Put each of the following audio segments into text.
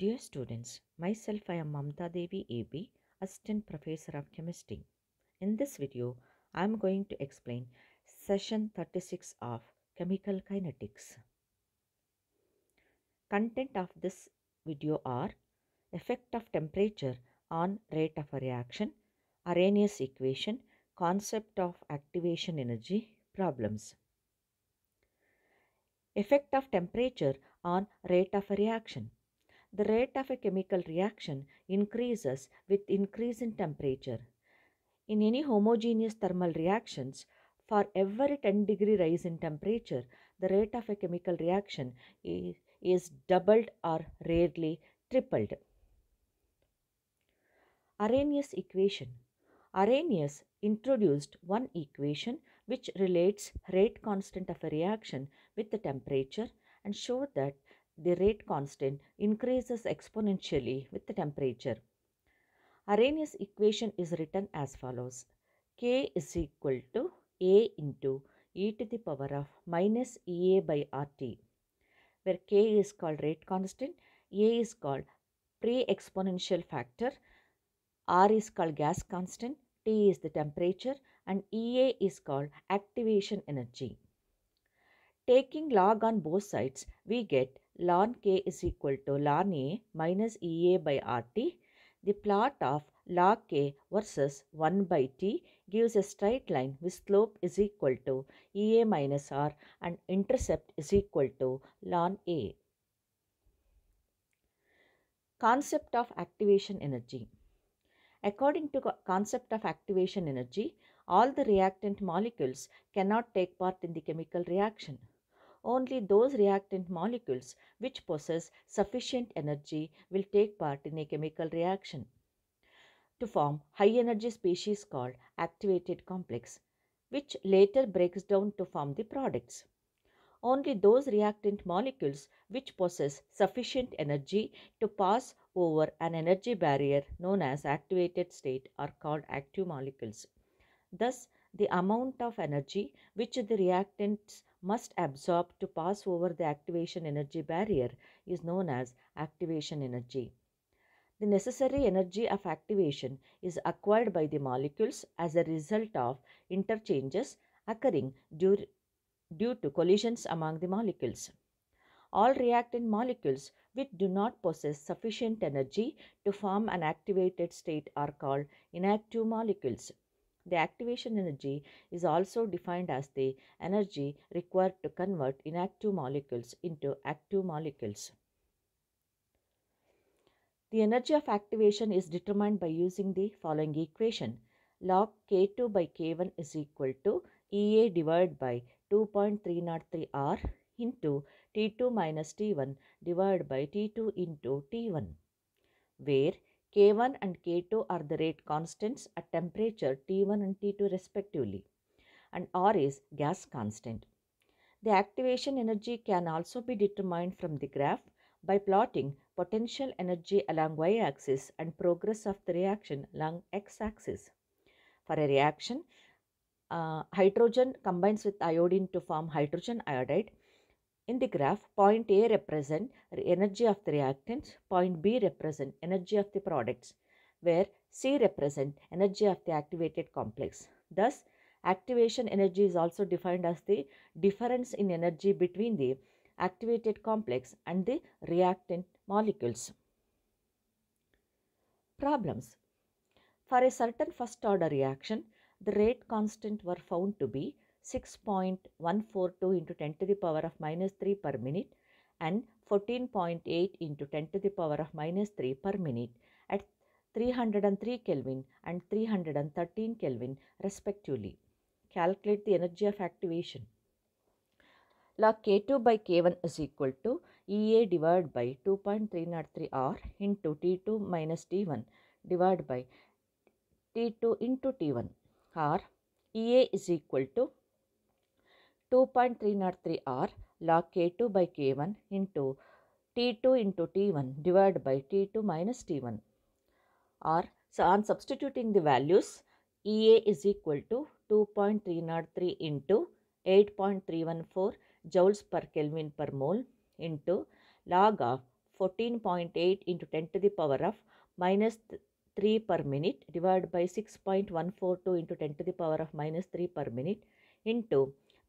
Dear students, myself I am Mamta Devi AB, Assistant Professor of Chemistry. In this video, I am going to explain Session 36 of Chemical Kinetics. Content of this video are Effect of temperature on rate of a reaction, Arrhenius equation, Concept of activation energy, Problems. Effect of temperature on rate of a reaction. The rate of a chemical reaction increases with increase in temperature. In any homogeneous thermal reactions, for every 10 degree rise in temperature, the rate of a chemical reaction is, doubled or rarely tripled. Arrhenius equation. Arrhenius introduced one equation which relates rate constant of a reaction with the temperature and showed that the rate constant increases exponentially with the temperature. Arrhenius equation is written as follows. K is equal to A into e to the power of minus Ea by RT, where K is called rate constant, A is called pre-exponential factor, R is called gas constant, T is the temperature and Ea is called activation energy. Taking log on both sides, we get ln k is equal to ln a minus Ea by Rt, the plot of log k versus 1 by t gives a straight line with slope is equal to Ea minus r and intercept is equal to ln a. Concept of activation energy. According to concept of activation energy, all the reactant molecules cannot take part in the chemical reaction only those reactant molecules which possess sufficient energy will take part in a chemical reaction to form high energy species called activated complex which later breaks down to form the products only those reactant molecules which possess sufficient energy to pass over an energy barrier known as activated state are called active molecules thus the amount of energy which the reactants must absorb to pass over the activation energy barrier is known as activation energy. The necessary energy of activation is acquired by the molecules as a result of interchanges occurring due, due to collisions among the molecules. All reactant molecules which do not possess sufficient energy to form an activated state are called inactive molecules. The activation energy is also defined as the energy required to convert inactive molecules into active molecules. The energy of activation is determined by using the following equation. Log K2 by K1 is equal to EA divided by 2.303R into T2 minus T1 divided by T2 into T1, where K1 and K2 are the rate constants at temperature T1 and T2 respectively and R is gas constant. The activation energy can also be determined from the graph by plotting potential energy along y-axis and progress of the reaction along x-axis. For a reaction, uh, hydrogen combines with iodine to form hydrogen iodide in the graph, point A represent energy of the reactants, point B represent energy of the products, where C represent energy of the activated complex. Thus, activation energy is also defined as the difference in energy between the activated complex and the reactant molecules. Problems For a certain first order reaction, the rate constant were found to be 6.142 into 10 to the power of minus 3 per minute and 14.8 into 10 to the power of minus 3 per minute at 303 Kelvin and 313 Kelvin respectively. Calculate the energy of activation. Log K2 by K1 is equal to EA divided by 2.303 R into T2 minus T1 divided by T2 into T1 R EA is equal to 2.303R log K2 by K1 into T2 into T1 divided by T2 minus T1. Or, so on substituting the values, EA is equal to 2.303 into 8.314 joules per Kelvin per mole into log of 14.8 into 10 to the power of minus 3 per minute divided by 6.142 into 10 to the power of minus 3 per minute into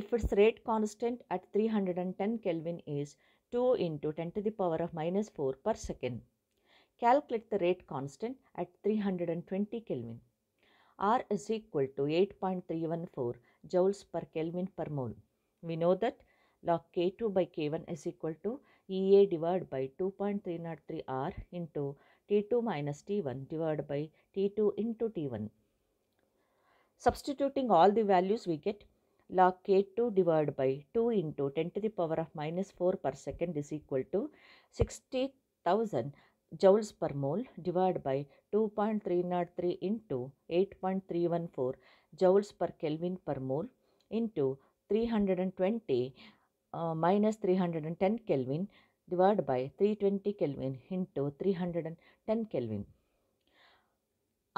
if its rate constant at 310 Kelvin is 2 into 10 to the power of minus 4 per second. Calculate the rate constant at 320 Kelvin. R is equal to 8.314 joules per Kelvin per mole. We know that log K2 by K1 is equal to EA divided by 2.303 R into T2 minus T1 divided by T2 into T1. Substituting all the values we get log K2 divided by 2 into 10 to the power of minus 4 per second is equal to 60,000 joules per mole divided by 2.303 into 8.314 joules per Kelvin per mole into 320 uh, minus 310 Kelvin divided by 320 Kelvin into 310 Kelvin.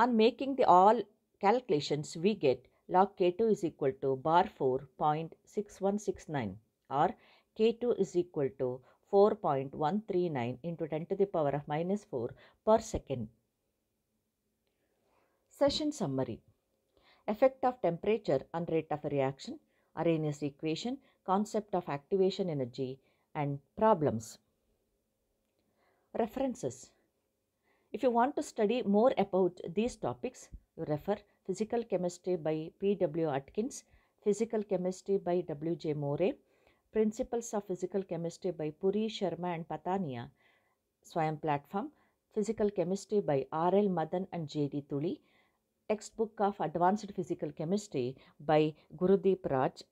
On making the all calculations, we get log K2 is equal to bar 4.6169 or K2 is equal to 4.139 into 10 to the power of minus 4 per second. Session summary. Effect of temperature on rate of reaction, Arrhenius equation, concept of activation energy and problems. References. If you want to study more about these topics, you refer Physical Chemistry by P. W. Atkins, Physical Chemistry by W. J. Morey, Principles of Physical Chemistry by Puri, Sharma, and Patania, Swayam Platform, Physical Chemistry by R. L. Madan and J. D. Thuli, Textbook of Advanced Physical Chemistry by Gurudeep Raj